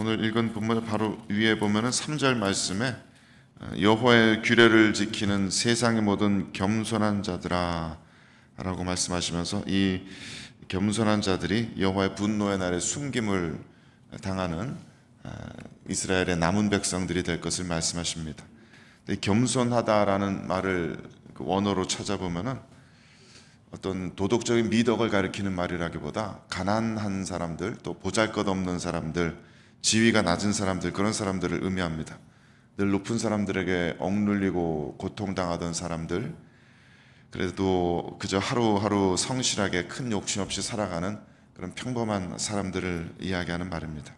오늘 읽은 본문 바로 위에 보면은 3절 말씀에 어, 여호와의 규례를 지키는 세상의 모든 겸손한 자들아라고 말씀하시면서 이 겸손한 자들이 여호와의 분노의 날에 숨김을 당하는 어, 이스라엘의 남은 백성들이 될 것을 말씀하십니다. 겸손하다라는 말을 그 원어로 찾아보면은 어떤 도덕적인 미덕을 가리키는 말이라기보다 가난한 사람들 또 보잘것없는 사람들 지위가 낮은 사람들 그런 사람들을 의미합니다. 늘 높은 사람들에게 억눌리고 고통당하던 사람들 그래도 그저 하루하루 성실하게 큰 욕심 없이 살아가는 그런 평범한 사람들을 이야기하는 말입니다.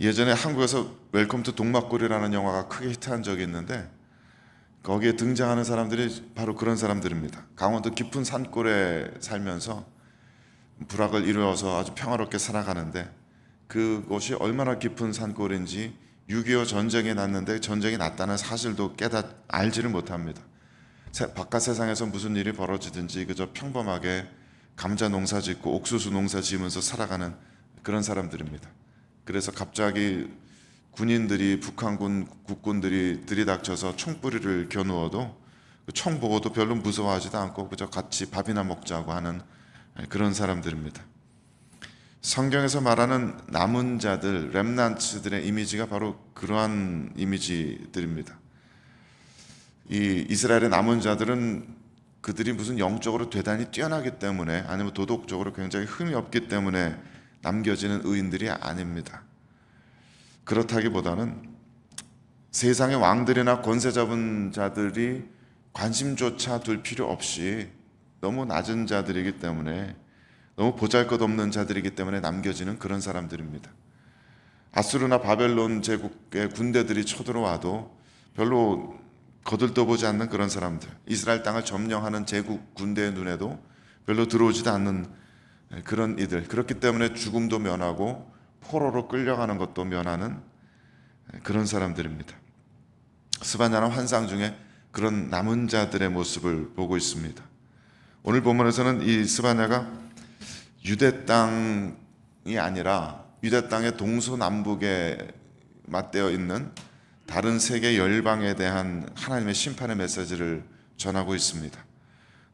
예전에 한국에서 웰컴 투 동막골이라는 영화가 크게 히트한 적이 있는데 거기에 등장하는 사람들이 바로 그런 사람들입니다. 강원도 깊은 산골에 살면서 불악을 이루어서 아주 평화롭게 살아가는데 그곳이 얼마나 깊은 산골인지 6.25 전쟁이 났는데 전쟁이 났다는 사실도 깨닫 알지를 못합니다. 바깥 세상에서 무슨 일이 벌어지든지 그저 평범하게 감자 농사 짓고 옥수수 농사 지으면서 살아가는 그런 사람들입니다. 그래서 갑자기 군인들이 북한군 국군들이 들이닥쳐서 총뿌리를 겨누어도 그 총 보고도 별로 무서워하지도 않고 그저 같이 밥이나 먹자고 하는 그런 사람들입니다. 성경에서 말하는 남은 자들, 렘난츠들의 이미지가 바로 그러한 이미지들입니다. 이 이스라엘의 남은 자들은 그들이 무슨 영적으로 대단히 뛰어나기 때문에 아니면 도덕적으로 굉장히 흠이 없기 때문에 남겨지는 의인들이 아닙니다. 그렇다기보다는 세상의 왕들이나 권세 잡은 자들이 관심조차 둘 필요 없이 너무 낮은 자들이기 때문에 너무 보잘것없는 자들이기 때문에 남겨지는 그런 사람들입니다. 아수르나 바벨론 제국의 군대들이 쳐들어와도 별로 거들떠보지 않는 그런 사람들, 이스라엘 땅을 점령하는 제국 군대의 눈에도 별로 들어오지도 않는 그런 이들, 그렇기 때문에 죽음도 면하고 포로로 끌려가는 것도 면하는 그런 사람들입니다. 스바냐는 환상 중에 그런 남은 자들의 모습을 보고 있습니다. 오늘 본문에서는 이 스바냐가 유대 땅이 아니라 유대 땅의 동서남북에 맞대어 있는 다른 세계 열방에 대한 하나님의 심판의 메시지를 전하고 있습니다.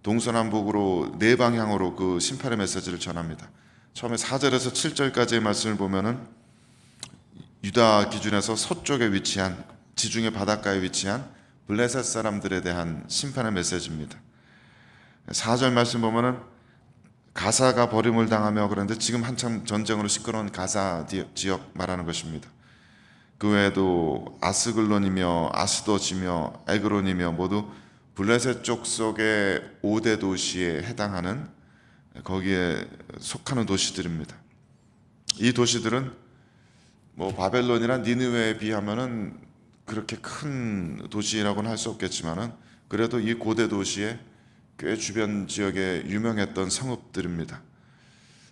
동서남북으로 네 방향으로 그 심판의 메시지를 전합니다. 처음에 4절에서 7절까지의 말씀을 보면은 유다 기준에서 서쪽에 위치한 지중해 바닷가에 위치한 블레셋 사람들에 대한 심판의 메시지입니다. 4절 말씀 보면은 가사가 버림을 당하며 그런데 지금 한참 전쟁으로 시끄러운 가사 지역 말하는 것입니다. 그 외에도 아스글론이며 아스도지며 에그론이며 모두 블레셋 쪽 속의 5대 도시에 해당하는 거기에 속하는 도시들입니다. 이 도시들은 뭐 바벨론이나 니느웨에 비하면은 그렇게 큰 도시라고는 할 수 없겠지만은 그래도 이 고대 도시에 꽤 주변 지역에 유명했던 성읍들입니다.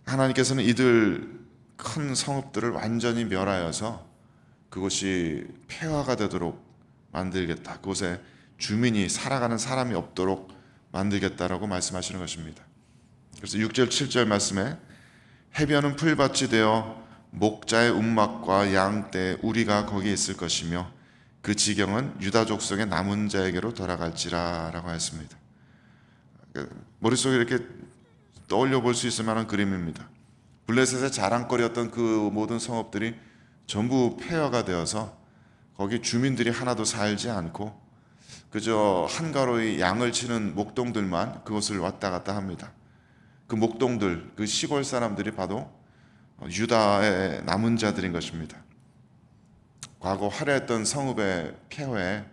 하나님께서는 이들 큰 성읍들을 완전히 멸하여서 그곳이 폐화가 되도록 만들겠다. 그곳에 주민이 살아가는 사람이 없도록 만들겠다라고 말씀하시는 것입니다. 그래서 6절 7절 말씀에 해변은 풀밭이 되어 목자의 움막과 양떼 우리가 거기에 있을 것이며 그 지경은 유다 족속의 남은 자에게로 돌아갈지라라고 했습니다. 그 머릿속에 이렇게 떠올려 볼 수 있을 만한 그림입니다. 블레셋의 자랑거리였던 그 모든 성읍들이 전부 폐허가 되어서 거기 주민들이 하나도 살지 않고 그저 한가로이 양을 치는 목동들만 그것을 왔다 갔다 합니다. 그 목동들, 그 시골 사람들이 봐도 유다의 남은 자들인 것입니다. 과거 화려했던 성읍의 폐허에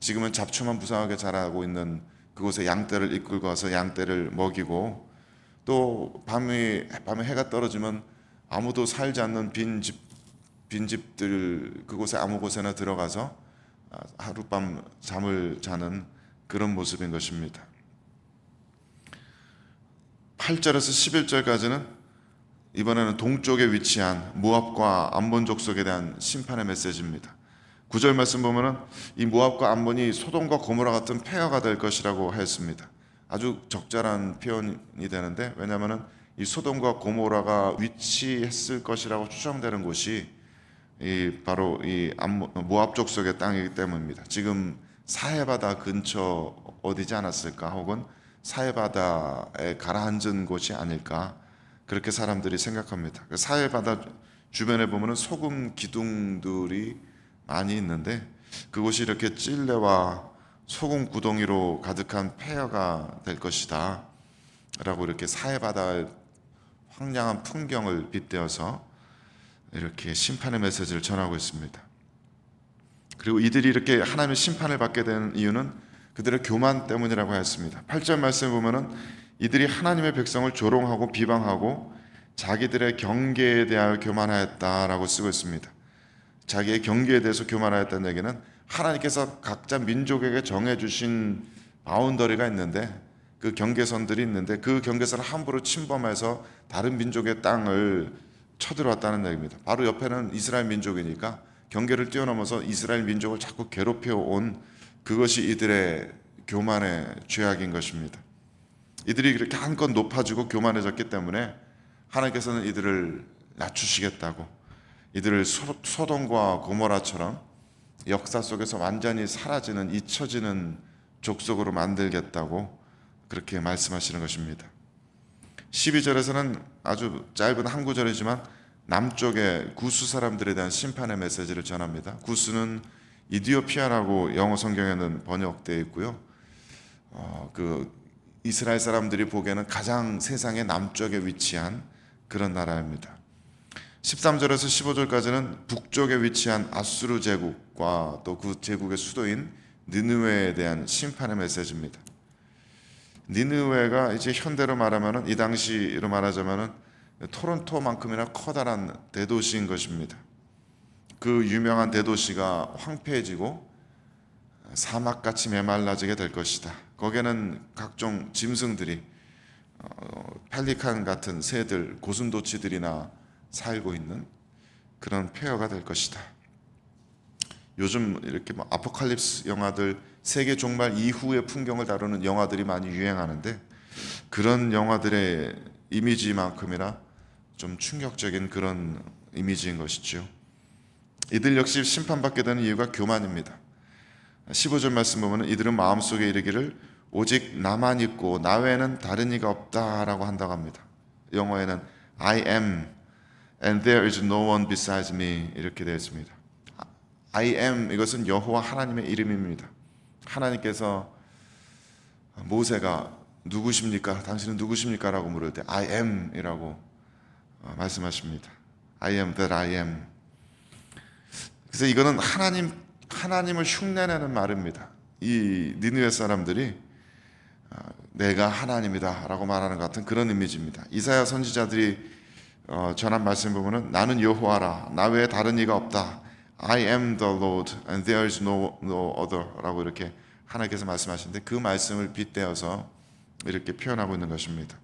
지금은 잡초만 부상하게 자라고 있는 그곳에 양떼를 이끌고 와서 양떼를 먹이고 또 밤에 밤에 해가 떨어지면 아무도 살지 않는 빈집 빈집들 그곳에 아무 곳에나 들어가서 아, 하룻밤 잠을 자는 그런 모습인 것입니다. 8절에서 11절까지는 이번에는 동쪽에 위치한 모압과 암몬 족속에 대한 심판의 메시지입니다. 구절 말씀 보면은 이 모압과 암몬이 소돔과 고모라 같은 폐허가 될 것이라고 하였습니다. 아주 적절한 표현이 되는데 왜냐하면은 이 소돔과 고모라가 위치했을 것이라고 추정되는 곳이 이 바로 이 모압 족속의 땅이기 때문입니다. 지금 사해바다 근처 어디지 않았을까? 혹은 사해바다에 가라앉은 곳이 아닐까? 그렇게 사람들이 생각합니다. 사해바다 주변에 보면은 소금 기둥들이 많이 있는데 그곳이 이렇게 찔레와 소금 구덩이로 가득한 폐허가 될 것이다. 라고 이렇게 사해바다의 황량한 풍경을 빗대어서 이렇게 심판의 메시지를 전하고 있습니다. 그리고 이들이 이렇게 하나님의 심판을 받게 된 이유는 그들의 교만 때문이라고 했습니다. 8절 말씀 보면은 이들이 하나님의 백성을 조롱하고 비방하고 자기들의 경계에 대하여 교만하였다라고 쓰고 있습니다. 자기의 경계에 대해서 교만하였다는 얘기는 하나님께서 각자 민족에게 정해주신 바운더리가 있는데 그 경계선들이 있는데 그 경계선을 함부로 침범해서 다른 민족의 땅을 쳐들어왔다는 얘기입니다. 바로 옆에는 이스라엘 민족이니까 경계를 뛰어넘어서 이스라엘 민족을 자꾸 괴롭혀 온 그것이 이들의 교만의 죄악인 것입니다. 이들이 그렇게 한껏 높아지고 교만해졌기 때문에 하나님께서는 이들을 낮추시겠다고 이들을 소, 돔과 고모라처럼 역사 속에서 완전히 사라지는 잊혀지는 족속으로 만들겠다고 그렇게 말씀하시는 것입니다. 12절에서는 아주 짧은 한 구절이지만 남쪽의 구수 사람들에 대한 심판의 메시지를 전합니다. 구수는 이디오피아라고 영어 성경에는 번역되어 있고요. 어, 그 이스라엘 사람들이 보기에는 가장 세상의 남쪽에 위치한 그런 나라입니다. 13절에서 15절까지는 북쪽에 위치한 아수르 제국과 또 그 제국의 수도인 니느웨에 대한 심판의 메시지입니다. 니느웨가 이제 현대로 말하면은 이 당시로 말하자면은 토론토만큼이나 커다란 대도시인 것입니다. 그 유명한 대도시가 황폐해지고 사막같이 메말라지게 될 것이다. 거기에는 각종 짐승들이 어, 펠리칸 같은 새들, 고슴도치들이나 살고 있는 그런 폐허가 될 것이다. 요즘 이렇게 뭐 아포칼립스 영화들 세계 종말 이후의 풍경을 다루는 영화들이 많이 유행하는데 그런 영화들의 이미지만큼이나 좀 충격적인 그런 이미지인 것이죠. 이들 역시 심판받게 되는 이유가 교만입니다. 15절 말씀 보면 이들은 마음속에 이르기를 오직 나만 있고 나 외에는 다른 이가 없다라고 한다고 합니다. 영어에는 I am And there is no one besides me 이렇게 되어 있습니다. I am 이것은 여호와 하나님의 이름입니다. 하나님께서 모세가 누구십니까? 당신은 누구십니까? 라고 물을 때 I am이라고 어, 말씀하십니다. I am that I am. 그래서 이거는 하나님 하나님을 흉내내는 말입니다. 이 니느웨 사람들이 어, 내가 하나님이다라고 말하는 같은 그런 이미지입니다. 이사야 선지자들이 어, 전한 말씀 부분은 나는 여호와라 나 외에 다른 이가 없다 I am the Lord and there is no, no other라고 이렇게 하나님께서 말씀하시는데 그 말씀을 빗대어서 이렇게 표현하고 있는 것입니다.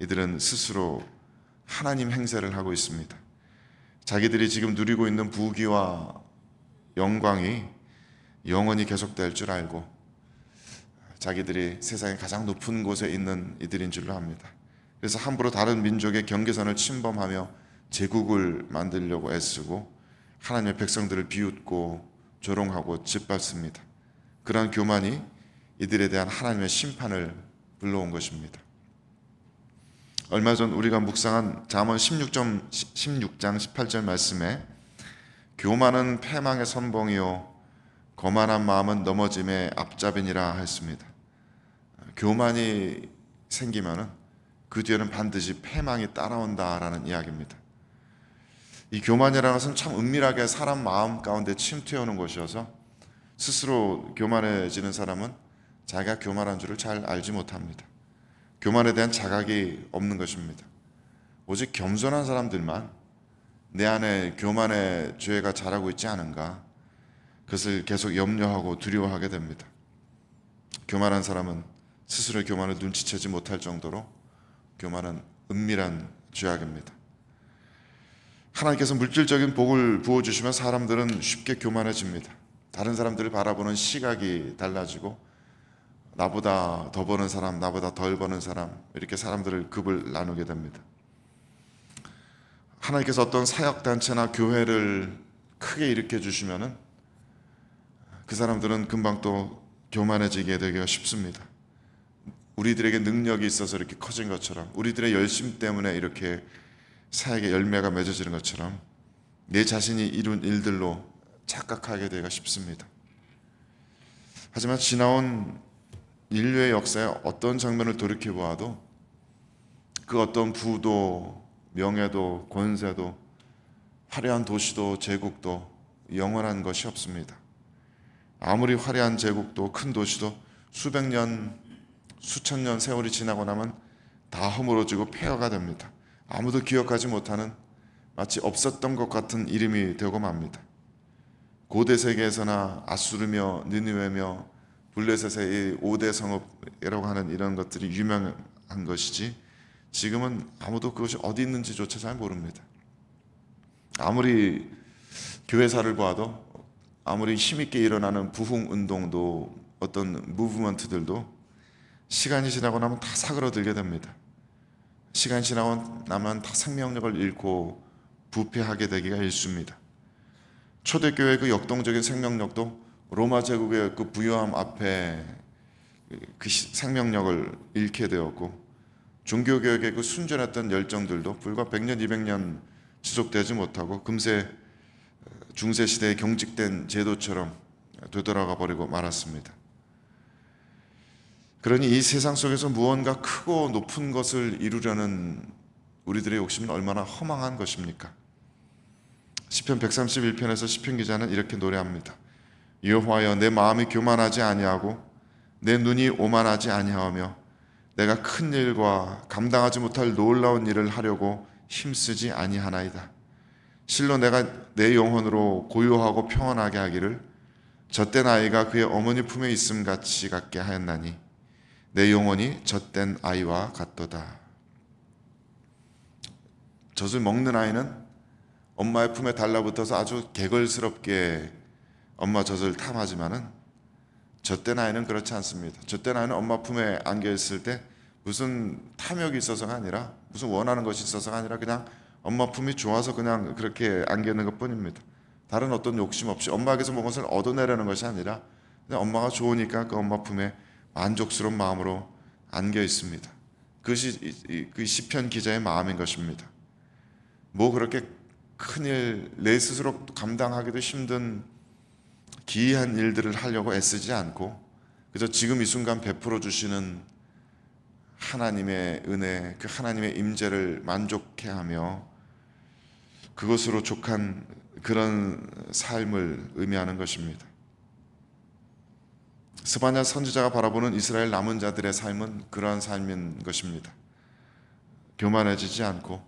이들은 스스로 하나님 행세를 하고 있습니다. 자기들이 지금 누리고 있는 부귀와 영광이 영원히 계속될 줄 알고 자기들이 세상의 가장 높은 곳에 있는 이들인 줄로 압니다. 그래서 함부로 다른 민족의 경계선을 침범하며 제국을 만들려고 애쓰고 하나님의 백성들을 비웃고 조롱하고 짓밟습니다. 그러한 교만이 이들에 대한 하나님의 심판을 불러온 것입니다. 얼마 전 우리가 묵상한 잠언 1 6장 18절 말씀에 교만은 패망의 선봉이요 거만한 마음은 넘어짐의 앞잡이니라 했습니다. 교만이 생기면은 그 뒤에는 반드시 패망이 따라온다라는 이야기입니다. 이 교만이라는 것은 참 은밀하게 사람 마음 가운데 침투해오는 것이어서 스스로 교만해지는 사람은 자기가 교만한 줄을 잘 알지 못합니다. 교만에 대한 자각이 없는 것입니다. 오직 겸손한 사람들만 내 안에 교만의 죄가 자라고 있지 않은가 그것을 계속 염려하고 두려워하게 됩니다. 교만한 사람은 스스로 교만을 눈치채지 못할 정도로 교만은 은밀한 죄악입니다. 하나님께서 물질적인 복을 부어주시면 사람들은 쉽게 교만해집니다. 다른 사람들을 바라보는 시각이 달라지고 나보다 더 버는 사람, 나보다 덜 버는 사람 이렇게 사람들을 급을 나누게 됩니다. 하나님께서 어떤 사역 단체나 교회를 크게 일으켜 주시면은 그 사람들은 금방 또 교만해지게 되기가 쉽습니다. 우리들에게 능력이 있어서 이렇게 커진 것처럼 우리들의 열심 때문에 이렇게 사역의 열매가 맺어지는 것처럼 내 자신이 이룬 일들로 착각하게 되기가 쉽습니다. 하지만 지나온 인류의 역사의 어떤 장면을 돌이켜 보아도 그 어떤 부도, 명예도, 권세도, 화려한 도시도, 제국도 영원한 것이 없습니다. 아무리 화려한 제국도 큰 도시도 수백 년 수천 년 세월이 지나고 나면 다 허물어지고 폐허가 됩니다. 아무도 기억하지 못하는 마치 없었던 것 같은 이름이 되고 맙니다. 고대 세계에서나 아수르며 니느웨며 블레셋의 5대 성읍이라고 하는 이런 것들이 유명한 것이지 지금은 아무도 그것이 어디 있는지조차 잘 모릅니다. 아무리 교회사를 봐도 아무리 힘있게 일어나는 부흥 운동도 어떤 무브먼트들도 시간이 지나고 나면 다 사그러들게 됩니다. 시간이 지나고 나면 다 생명력을 잃고 부패하게 되기가 일쑤입니다. 초대교회 그 역동적인 생명력도 로마 제국의 그 부유함 앞에 그 생명력을 잃게 되었고 종교교육의 그 순전했던 열정들도 불과 100년, 200년 지속되지 못하고 금세 중세시대에 경직된 제도처럼 되돌아가 버리고 말았습니다. 그러니 이 세상 속에서 무언가 크고 높은 것을 이루려는 우리들의 욕심은 얼마나 허망한 것입니까? 시편 131편에서 시편 기자는 이렇게 노래합니다. 여호와여 내 마음이 교만하지 아니하고 내 눈이 오만하지 아니하며 내가 큰 일과 감당하지 못할 놀라운 일을 하려고 힘쓰지 아니하나이다. 실로 내가 내 영혼으로 고요하고 평안하게 하기를 저때 나이가 그의 어머니 품에 있음 같이 같게 하였나니 내 영혼이 젖된 아이와 같도다. 젖을 먹는 아이는 엄마의 품에 달라붙어서 아주 개걸스럽게 엄마 젖을 탐하지만은 젖된 아이는 그렇지 않습니다. 젖된 아이는 엄마 품에 안겨 있을 때 무슨 탐욕이 있어서가 아니라 무슨 원하는 것이 있어서가 아니라 그냥 엄마 품이 좋아서 그냥 그렇게 안겨 있는 것뿐입니다. 다른 어떤 욕심 없이 엄마에게서 먹은 것을 얻어내려는 것이 아니라 그냥 엄마가 좋으니까 그 엄마 품에 만족스러운 마음으로 안겨 있습니다. 그것이 그 시편 기자의 마음인 것입니다. 뭐 그렇게 큰일 내 스스로 감당하기도 힘든 기이한 일들을 하려고 애쓰지 않고 그저 지금 이 순간 베풀어 주시는 하나님의 은혜, 그 하나님의 임재를 만족해하며 그것으로 족한 그런 삶을 의미하는 것입니다. 스바냐 선지자가 바라보는 이스라엘 남은 자들의 삶은 그러한 삶인 것입니다. 교만해지지 않고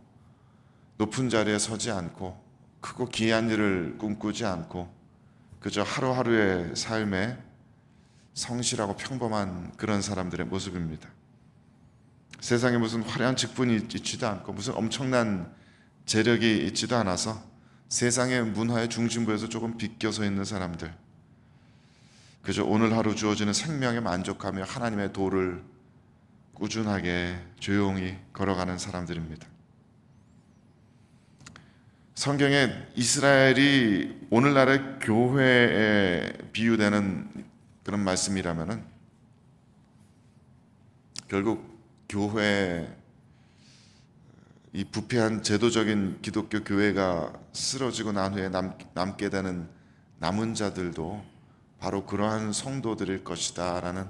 높은 자리에 서지 않고 크고 기이한 일을 꿈꾸지 않고 그저 하루하루의 삶에 성실하고 평범한 그런 사람들의 모습입니다. 세상에 무슨 화려한 직분이 있지도 않고 무슨 엄청난 재력이 있지도 않아서 세상의 문화의 중심부에서 조금 비껴서 있는 사람들 그저 오늘 하루 주어지는 생명에 만족하며 하나님의 도를 꾸준하게 조용히 걸어가는 사람들입니다. 성경에 이스라엘이 오늘날의 교회에 비유되는 그런 말씀이라면 결국 교회 이 부패한 제도적인 기독교 교회가 쓰러지고 난 후에 남, 남게 되는 남은 자들도 바로 그러한 성도들일 것이다 라는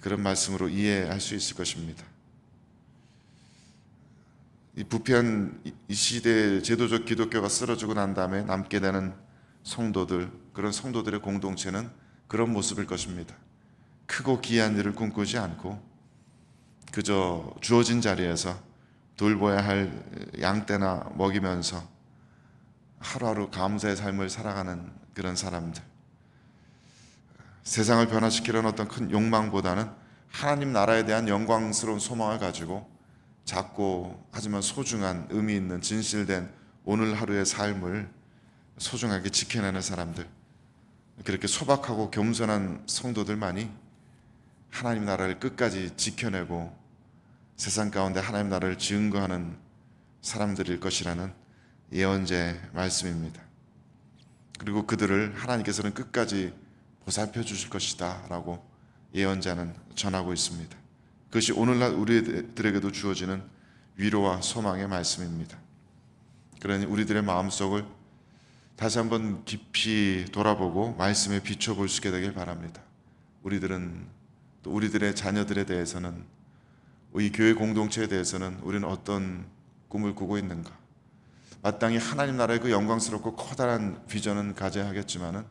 그런 말씀으로 이해할 수 있을 것입니다. 이 부패한 이 시대의 제도적 기독교가 쓰러지고 난 다음에 남게 되는 성도들, 그런 성도들의 공동체는 그런 모습일 것입니다. 크고 기한 일을 꿈꾸지 않고 그저 주어진 자리에서 돌보야 할 양떼나 먹이면서 하루하루 감사의 삶을 살아가는 그런 사람들. 세상을 변화시키려는 어떤 큰 욕망보다는 하나님 나라에 대한 영광스러운 소망을 가지고 작고 하지만 소중한 의미 있는 진실된 오늘 하루의 삶을 소중하게 지켜내는 사람들 그렇게 소박하고 겸손한 성도들만이 하나님 나라를 끝까지 지켜내고 세상 가운데 하나님 나라를 증거하는 사람들일 것이라는 예언제 말씀입니다. 그리고 그들을 하나님께서는 끝까지 보살펴 주실 것이다 라고 예언자는 전하고 있습니다. 그것이 오늘날 우리들에게도 주어지는 위로와 소망의 말씀입니다. 그러니 우리들의 마음속을 다시 한번 깊이 돌아보고 말씀에 비춰볼 수 있게 되길 바랍니다. 우리들은 또 우리들의 자녀들에 대해서는 이 교회 공동체에 대해서는 우리는 어떤 꿈을 꾸고 있는가? 마땅히 하나님 나라의 그 영광스럽고 커다란 비전은 가져야 하겠지만은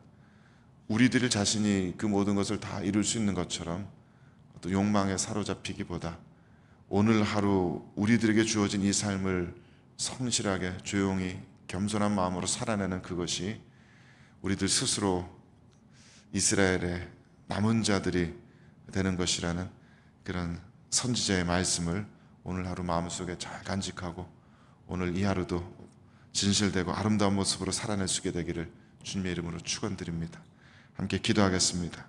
우리들 이 자신이 그 모든 것을 다 이룰 수 있는 것처럼 또 욕망에 사로잡히기보다 오늘 하루 우리들에게 주어진 이 삶을 성실하게 조용히 겸손한 마음으로 살아내는 그것이 우리들 스스로 이스라엘의 남은 자들이 되는 것이라는 그런 선지자의 말씀을 오늘 하루 마음속에 잘 간직하고 오늘 이 하루도 진실되고 아름다운 모습으로 살아낼 수 있게 되기를 주님의 이름으로 축원드립니다. 함께 기도하겠습니다.